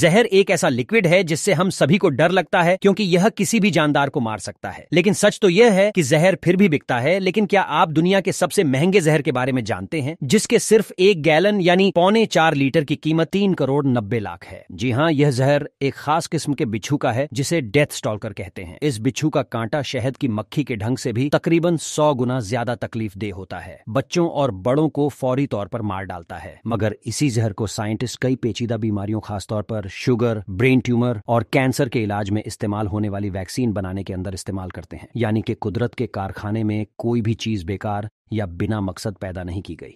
जहर एक ऐसा लिक्विड है जिससे हम सभी को डर लगता है क्योंकि यह किसी भी जानदार को मार सकता है लेकिन सच तो यह है कि जहर फिर भी बिकता है लेकिन क्या आप दुनिया के सबसे महंगे जहर के बारे में जानते हैं जिसके सिर्फ एक गैलन यानी पौने चार लीटर की कीमत तीन करोड़ नब्बे लाख है जी हाँ यह जहर एक खास किस्म के बिच्छू का है जिसे डेथ स्टॉलकर कहते हैं इस बिच्छू का कांटा शहद की मक्खी के ढंग से भी तकरीबन सौ गुना ज्यादा तकलीफ देह होता है बच्चों और बड़ों को फौरी तौर पर मार डालता है मगर इसी जहर को साइंटिस्ट कई पेचीदा बीमारियों खासतौर पर कैंसर शुगर ब्रेन ट्यूमर और कैंसर के इलाज में इस्तेमाल होने वाली वैक्सीन बनाने के अंदर इस्तेमाल करते हैं यानी कि कुदरत के कारखाने में कोई भी चीज बेकार या बिना मकसद पैदा नहीं की गई